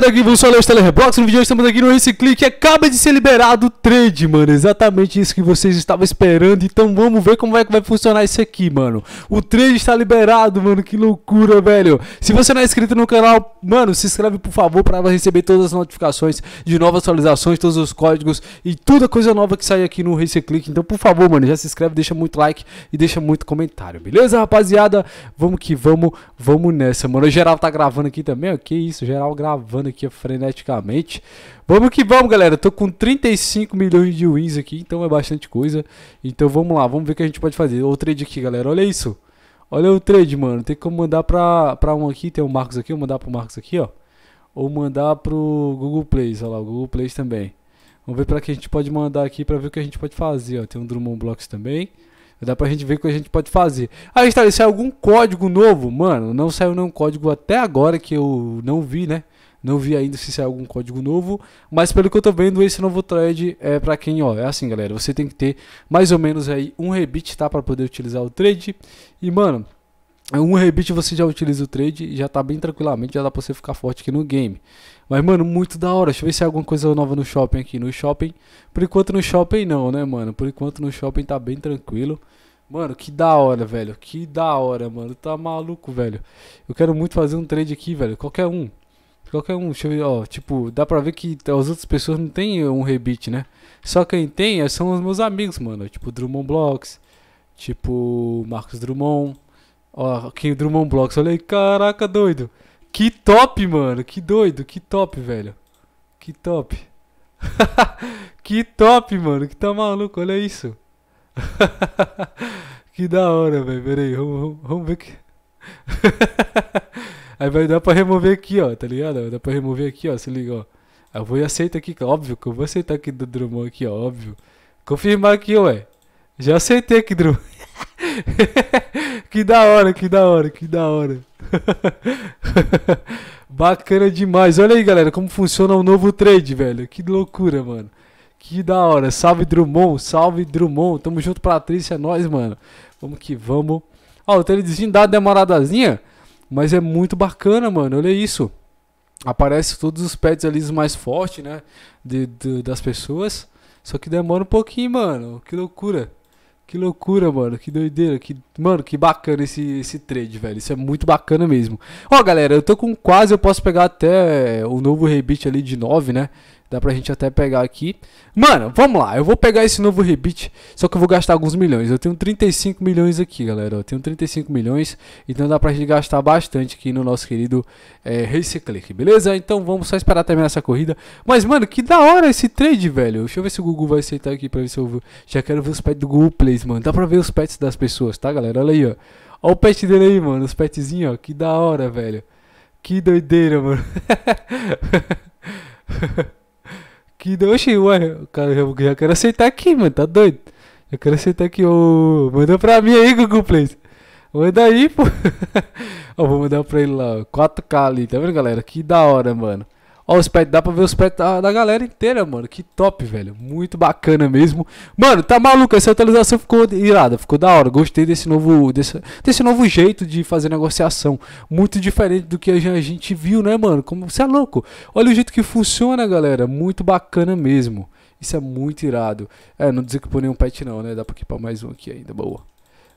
galera, aqui você é o Telerebox, no vídeo estamos aqui no Esse Clique, acaba de ser liberado o trade, mano, exatamente isso que vocês estavam esperando, então vamos ver como é que vai funcionar isso aqui, mano. O trade está liberado, mano, que loucura, velho. Se você não é inscrito no canal, mano, se inscreve por favor para receber todas as notificações de novas atualizações, todos os códigos e toda coisa nova que sai aqui no Esse Clique, então por favor, mano, já se inscreve, deixa muito like e deixa muito comentário, beleza, rapaziada? Vamos que vamos, vamos nessa, mano. O geral tá gravando aqui também, ó, que isso, geral gravando gravando aqui freneticamente. Vamos que vamos, galera. tô com 35 milhões de wins aqui, então é bastante coisa. Então vamos lá, vamos ver o que a gente pode fazer. O trade aqui, galera. Olha isso. Olha o trade, mano. Tem como mandar pra, pra um aqui, tem o um Marcos aqui, vou mandar pro Marcos aqui, ó. Ou mandar pro Google Play, olha lá, o Google Play também. Vamos ver para que a gente pode mandar aqui para ver o que a gente pode fazer. Ó. Tem um Drummond Blocks também. Dá pra gente ver o que a gente pode fazer. Aí está, se algum código novo, mano, não saiu nenhum código até agora que eu não vi, né? Não vi ainda se sai algum código novo, mas pelo que eu tô vendo, esse novo thread é para quem, ó, é assim, galera, você tem que ter mais ou menos aí um rebit tá, para poder utilizar o trade. E mano, um rebit você já utiliza o trade e já tá bem tranquilamente, já dá pra você ficar forte aqui no game. Mas, mano, muito da hora. Deixa eu ver se é alguma coisa nova no shopping aqui. No shopping, por enquanto no shopping não, né, mano? Por enquanto no shopping tá bem tranquilo. Mano, que da hora, velho. Que da hora, mano. Tá maluco, velho. Eu quero muito fazer um trade aqui, velho. Qualquer um qualquer um, deixa eu ver, ó, tipo, dá pra ver que as outras pessoas não tem um rebite, né? Só quem tem é, são os meus amigos, mano, tipo Drummond Blocks, tipo Marcos Drummond, ó, quem é Drummond Blocks, olha aí, caraca, doido. Que top, mano, que doido, que top, velho. Que top. que top, mano, que tá maluco, olha isso. que da hora, velho, peraí, vamos, vamos ver que... Aí vai dar pra remover aqui, ó, tá ligado? Dá pra remover aqui, ó, se liga, ó. Aí eu vou e aceito aqui, óbvio que eu vou aceitar aqui do Drummond aqui, ó, óbvio. Confirmar aqui, ué. Já aceitei aqui, Drummond. que da hora, que da hora, que da hora. Bacana demais. Olha aí, galera, como funciona o novo trade, velho. Que loucura, mano. Que da hora. Salve Drummond, salve Drummond. Tamo junto Patrícia. é nóis, mano. Vamos que vamos. Ó, o tradezinho dá uma demoradazinha. Mas é muito bacana, mano. Olha isso. Aparece todos os pets ali mais fortes, né? De, de, das pessoas. Só que demora um pouquinho, mano. Que loucura. Que loucura, mano. Que doideira. Que... Mano, que bacana esse, esse trade, velho. Isso é muito bacana mesmo. Ó, galera, eu tô com quase. Eu posso pegar até o novo rebite ali de 9, né? Dá pra gente até pegar aqui. Mano, vamos lá. Eu vou pegar esse novo rebate, só que eu vou gastar alguns milhões. Eu tenho 35 milhões aqui, galera. Eu tenho 35 milhões, então dá pra gente gastar bastante aqui no nosso querido é, eh, Race Click, beleza? Então vamos só esperar terminar essa corrida. Mas, mano, que da hora esse trade, velho. Deixa eu ver se o Google vai aceitar aqui pra ver se eu vou... Já quero ver os pets do Google Play, mano. Dá pra ver os pets das pessoas, tá, galera? Olha aí, ó. Olha o pet dele aí, mano. Os petzinhos, ó. Que da hora, velho. Que doideira, mano. que deu. Né? Oxi, ué, cara, eu já quero aceitar aqui, mano, tá doido? Eu quero aceitar aqui, ô. manda pra mim aí, Google Play, Manda aí, pô. ó, vou mandar pra ele lá, 4K ali, tá vendo, galera? Que da hora, mano. Ó, os pets, dá pra ver os pets da, da, galera inteira, mano. Que top, velho. Muito bacana mesmo. Mano, tá maluco, essa atualização ficou irada, ficou da hora. Gostei desse novo, desse, desse novo jeito de fazer negociação. Muito diferente do que a gente viu, né, mano? Como você é louco. Olha o jeito que funciona, galera. Muito bacana mesmo. Isso é muito irado. É, não que desequipou nenhum pet não, né? Dá pra equipar mais um aqui ainda, boa.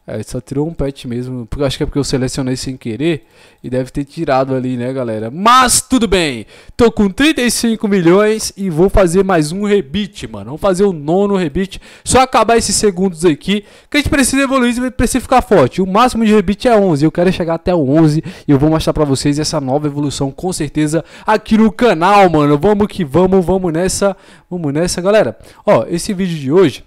É, só tirou um pet mesmo. Porque acho que é porque eu selecionei sem querer. E deve ter tirado ali, né, galera? Mas tudo bem. Tô com 35 milhões e vou fazer mais um rebite, mano. Vamos fazer o nono rebite. Só acabar esses segundos aqui. Que a gente precisa evoluir e precisa ficar forte. O máximo de rebite é 11. Eu quero chegar até o 11. E eu vou mostrar pra vocês essa nova evolução, com certeza, aqui no canal, mano. Vamos que vamos, vamos nessa. Vamos nessa, galera. Ó, esse vídeo de hoje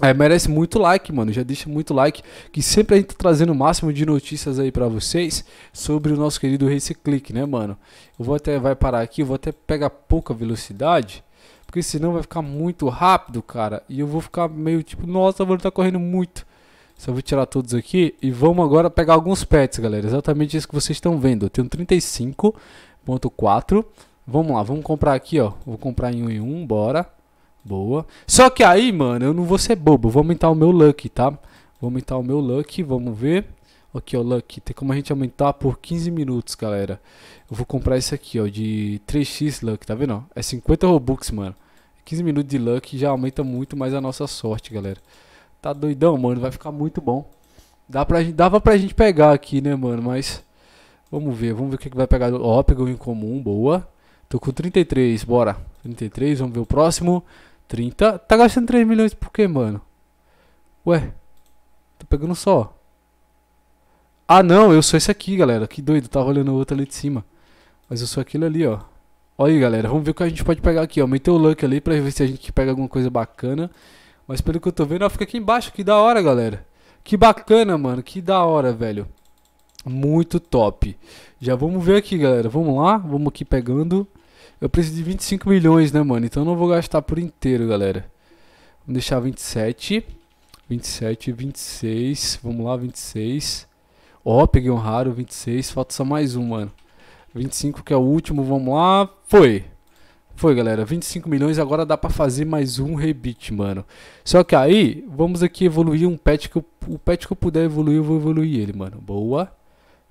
é, merece muito like, mano. Já deixa muito like. Que sempre a gente tá trazendo o máximo de notícias aí para vocês sobre o nosso querido Race né, mano? Eu vou até vai parar aqui, vou até pegar pouca velocidade, porque senão vai ficar muito rápido, cara. E eu vou ficar meio tipo, nossa, mano, tá correndo muito. Só vou tirar todos aqui e vamos agora pegar alguns pets, galera. Exatamente isso que vocês estão vendo. Eu tenho 35.4. Vamos lá, vamos comprar aqui, ó. Vou comprar em um em um, bora. Boa. Só que aí, mano, eu não vou ser bobo. Vou aumentar o meu luck, tá? Vou aumentar o meu luck, vamos ver. Aqui, ó, luck. Tem como a gente aumentar por 15 minutos, galera. Eu vou comprar esse aqui, ó, de 3x luck, tá vendo? É 50 Robux, mano. 15 minutos de luck já aumenta muito mais a nossa sorte, galera. Tá doidão, mano? Vai ficar muito bom. Dá pra, dava pra gente pegar aqui, né, mano? Mas vamos ver. Vamos ver o que, que vai pegar. Ó, pegou em comum, boa. Tô com 33, bora. 33, vamos ver o próximo. 30. Tá gastando 3 milhões por quê, mano? Ué, tô tá pegando só. Ah, não, eu sou esse aqui, galera. Que doido, tava olhando o outro ali de cima. Mas eu sou aquele ali, ó. Olha aí, galera, vamos ver o que a gente pode pegar aqui, Aumentei o luck ali pra ver se a gente pega alguma coisa bacana. Mas pelo que eu tô vendo, ó, fica aqui embaixo. Que da hora, galera. Que bacana, mano. Que da hora, velho. Muito top. Já vamos ver aqui, galera. Vamos lá. Vamos aqui pegando. Eu preciso de 25 milhões, né, mano? Então eu não vou gastar por inteiro, galera. Vamos deixar 27. 27, 26. Vamos lá, 26. Ó, oh, peguei um raro, 26. Falta só mais um, mano. 25 que é o último, vamos lá. Foi. Foi, galera. 25 milhões, agora dá pra fazer mais um rebite, mano. Só que aí, vamos aqui evoluir um pet que eu, o pet que eu puder evoluir, eu vou evoluir ele, mano. Boa.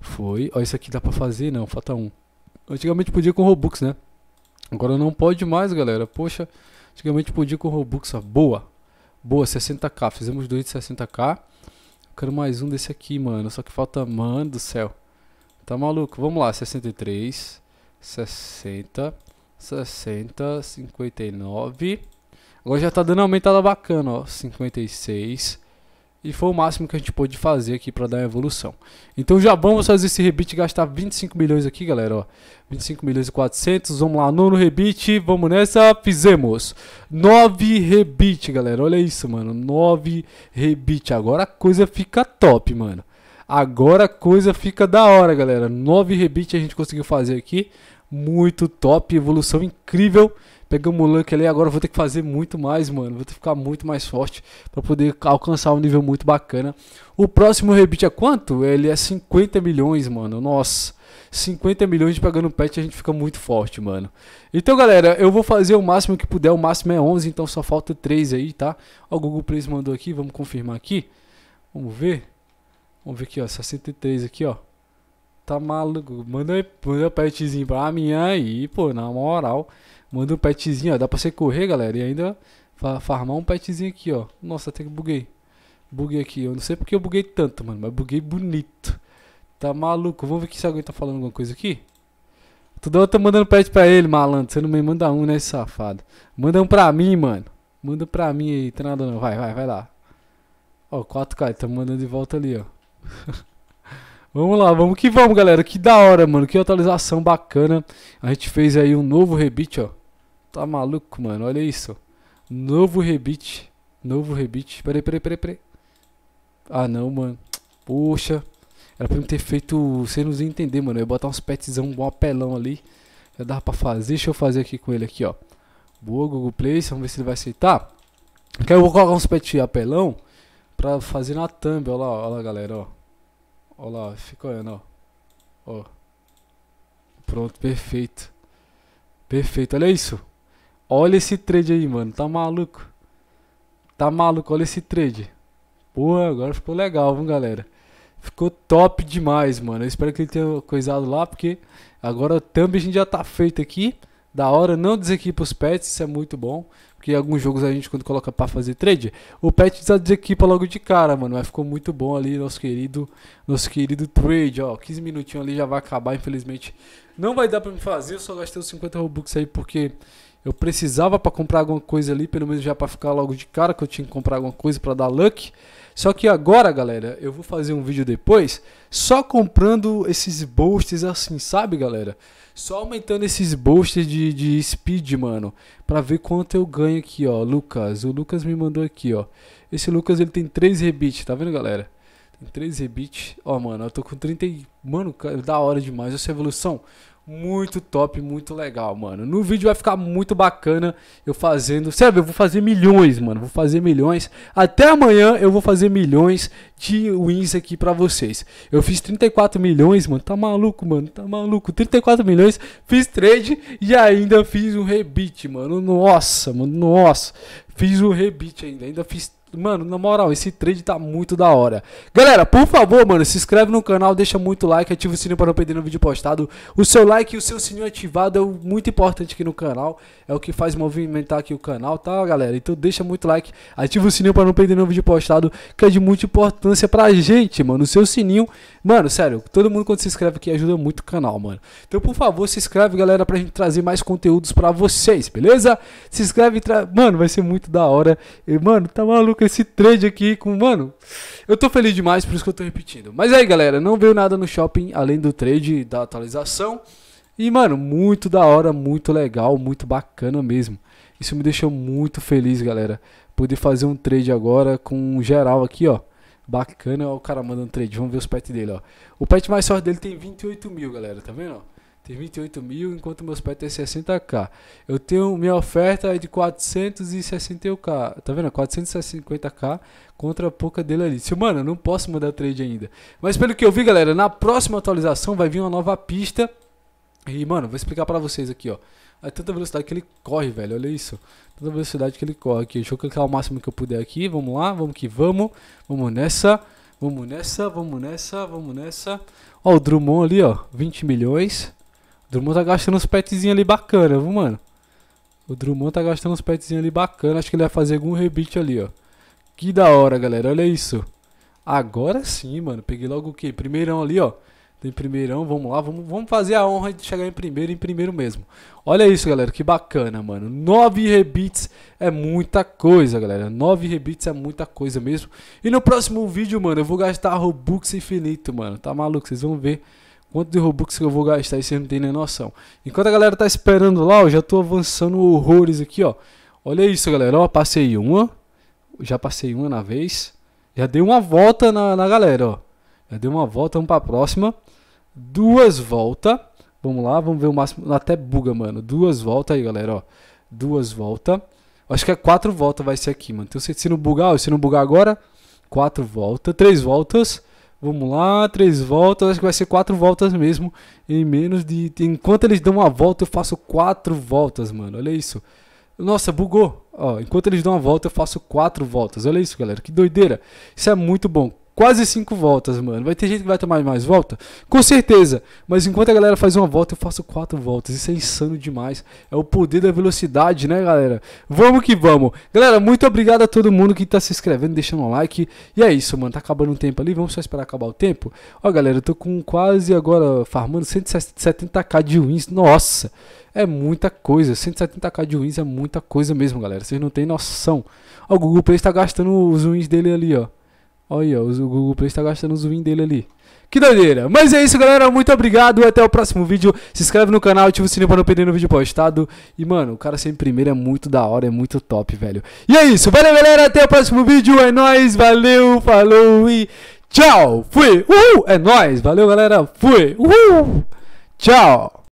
Foi. Ó, isso aqui dá pra fazer? Não, falta um. Antigamente podia com Robux, né? Agora não pode mais, galera. Poxa, antigamente podia com Robuxa. Boa. Boa, 60k. Fizemos dois de 60k. quero mais um desse aqui, mano. Só que falta... Mano do céu. Tá maluco? Vamos lá. 63. 60. 60. 59. Agora já tá dando aumentada bacana, ó. 56. E foi o máximo que a gente pôde fazer aqui para dar evolução. Então já vamos fazer esse rebite gastar 25 milhões aqui, galera, ó. 25 milhões e 400, vamos lá, nono rebite, vamos nessa, fizemos. 9 rebite, galera, olha isso, mano, 9 rebite. Agora a coisa fica top, mano. Agora a coisa fica da hora, galera. 9 rebite a gente conseguiu fazer aqui. Muito top, evolução incrível. Pegamos o Luck ali, agora vou ter que fazer muito mais, mano. Vou ter que ficar muito mais forte para poder alcançar um nível muito bacana. O próximo rebite é quanto? Ele é 50 milhões, mano. Nossa. 50 milhões de pegando pet, a gente fica muito forte, mano. Então, galera, eu vou fazer o máximo que puder. O máximo é 11, então só falta 3 aí, tá? Ó, o Google Play mandou aqui, vamos confirmar aqui. Vamos ver. Vamos ver aqui, ó, 63 aqui, ó. Tá maluco. Manda, um petzinho pra mim aí, pô, na moral. Manda um petzinho, ó. Dá pra você correr, galera. E ainda farmar um petzinho aqui, ó. Nossa, até que buguei. Buguei aqui. Eu não sei porque eu buguei tanto, mano. Mas buguei bonito. Tá maluco. Vamos ver se alguém tá falando alguma coisa aqui. Toda hora eu tô mandando pet pra ele, malandro. Você não me manda um, né, safado? Manda um pra mim, mano. Manda pra mim aí. Tá nada não. Vai, vai, vai lá. Ó, 4K. Tá mandando de volta ali, ó. Vamos lá, vamos que vamos, galera. Que da hora, mano. Que atualização bacana. A gente fez aí um novo rebite, ó. Tá maluco, mano. Olha isso. Novo rebite. Novo rebite. Peraí, peraí, peraí, peraí. Ah, não, mano. Poxa. Era pra eu ter feito... Você não entender, mano. Eu ia botar uns petzão, um apelão ali. Já dava pra fazer. Deixa eu fazer aqui com ele aqui, ó. Boa, Google Play. Vamos ver se ele vai aceitar. quer eu vou colocar uns pet apelão. Pra fazer na thumb. Olha lá, olha lá, galera, ó. Olha lá, fica olhando, ó. Ó. Pronto, perfeito. Perfeito, olha isso. Olha esse trade aí, mano. Tá maluco? Tá maluco, olha esse trade. Porra, agora ficou legal, viu, galera? Ficou top demais, mano. Eu espero que ele tenha coisado lá, porque agora o thumb a gente já tá feito aqui. Da hora, não desequipa os pets, isso é muito bom. Porque alguns jogos a gente, quando coloca para fazer trade, o pet já desequipa logo de cara, mano. Mas ficou muito bom ali, nosso querido, nosso querido trade, ó. 15 minutinhos ali já vai acabar, infelizmente. Não vai dar pra me fazer, eu só gastei os 50 Robux aí, porque eu precisava para comprar alguma coisa ali, pelo menos já para ficar logo de cara que eu tinha que comprar alguma coisa para dar luck. Só que agora, galera, eu vou fazer um vídeo depois só comprando esses boosts assim, sabe, galera? Só aumentando esses boosts de, de speed, mano, para ver quanto eu ganho aqui, ó, Lucas. O Lucas me mandou aqui, ó. Esse Lucas, ele tem 3 rebites, tá vendo, galera? Tem 3 rebites. Ó, mano, eu tô com 30 e... Mano, da hora demais essa evolução muito top, muito legal, mano. No vídeo vai ficar muito bacana eu fazendo. Sério, eu vou fazer milhões, mano. Vou fazer milhões. Até amanhã eu vou fazer milhões de wins aqui pra vocês. Eu fiz 34 milhões, mano. Tá maluco, mano. Tá maluco. 34 milhões, fiz trade e ainda fiz um rebite, mano. Nossa, mano. Nossa. Fiz um rebite ainda. Ainda fiz Mano, na moral, esse trade tá muito da hora. Galera, por favor, mano, se inscreve no canal, deixa muito like, ativa o sininho para não perder nenhum vídeo postado. O seu like e o seu sininho ativado é muito importante aqui no canal. É o que faz movimentar aqui o canal, tá, galera? Então deixa muito like, ativa o sininho para não perder nenhum vídeo postado, que é de muita importância pra gente, mano. O seu sininho Mano, sério, todo mundo quando se inscreve aqui ajuda muito o canal, mano. Então, por favor, se inscreve, galera, pra gente trazer mais conteúdos pra vocês, beleza? Se inscreve, tra... mano, vai ser muito da hora. E, mano, tá maluco esse trade aqui com, mano, eu tô feliz demais, por isso que eu tô repetindo. Mas aí, galera, não veio nada no shopping além do trade da atualização. E, mano, muito da hora, muito legal, muito bacana mesmo. Isso me deixou muito feliz, galera. Poder fazer um trade agora com geral aqui, ó. Bacana, ó, o cara mandando trade. Vamos ver os pets dele, ó. O pet mais forte dele tem 28 mil, galera. Tá vendo, ó? Tem 28 mil, enquanto meus pets tem 60k. Eu tenho minha oferta é de 461k. Tá vendo? 450k contra a pouca dele ali. Se, mano, eu não posso mandar trade ainda. Mas pelo que eu vi, galera, na próxima atualização vai vir uma nova pista. E, mano, vou explicar pra vocês aqui, ó a tanta velocidade que ele corre, velho. Olha isso. Tanta velocidade que ele corre aqui. Deixa eu clicar o máximo que eu puder aqui. Vamos lá, vamos que vamos. Vamos nessa. Vamos nessa, vamos nessa, vamos nessa. Ó, o Drummond ali, ó. 20 milhões. O Drummond tá gastando uns petzinhos ali bacana, viu, mano? O Drummond tá gastando uns petzinhos ali bacana. Acho que ele vai fazer algum rebite ali, ó. Que da hora, galera. Olha isso. Agora sim, mano. Peguei logo o quê? Primeirão ali, ó. Tem primeirão, vamos lá, vamos, vamos fazer a honra de chegar em primeiro, em primeiro mesmo. Olha isso, galera, que bacana, mano. nove rebits é muita coisa, galera. nove rebits é muita coisa mesmo. E no próximo vídeo, mano, eu vou gastar Robux infinito, mano. Tá maluco? Vocês vão ver quanto de Robux que eu vou gastar, vocês não tem nem noção. Enquanto a galera tá esperando lá, eu já tô avançando horrores aqui, ó. Olha isso, galera, ó, passei uma. Já passei uma na vez. Já dei uma volta na, na galera, ó. Deu uma volta, vamos para a próxima. Duas voltas. Vamos lá, vamos ver o máximo. Até buga, mano. Duas voltas aí, galera, ó. Duas voltas. Acho que é quatro voltas vai ser aqui, mano. Então se, se não bugar, se não bugar agora, quatro voltas. Três voltas. Vamos lá, três voltas. Acho que vai ser quatro voltas mesmo. Em menos de. Enquanto eles dão uma volta, eu faço quatro voltas, mano. Olha isso. Nossa, bugou. Ó, enquanto eles dão uma volta, eu faço quatro voltas. Olha isso, galera. Que doideira. Isso é muito bom quase cinco voltas, mano. Vai ter gente que vai tomar mais volta? Com certeza. Mas enquanto a galera faz uma volta, eu faço quatro voltas. Isso é insano demais. É o poder da velocidade, né, galera? Vamos que vamos. Galera, muito obrigado a todo mundo que tá se inscrevendo, deixando um like. E é isso, mano. Tá acabando o tempo ali. Vamos só esperar acabar o tempo. Ó, galera, eu tô com quase agora farmando 170k de wins. Nossa! é muita coisa. 170k de wins é muita coisa mesmo, galera. Vocês não tem noção. Ó, o Google Play está gastando os wins dele ali, ó. Olha, o Google Play está gastando o zoom dele ali. Que doideira! Mas é isso, galera. Muito obrigado. Até o próximo vídeo. Se inscreve no canal, ativa o sininho para não perder no vídeo postado. E, mano, o cara sem primeiro é muito da hora, é muito top, velho. E é isso. Valeu, galera. Até o próximo vídeo. É nóis. Valeu, falou e tchau. Fui. Uhul. É nóis. Valeu, galera. Fui. Uhul. Tchau.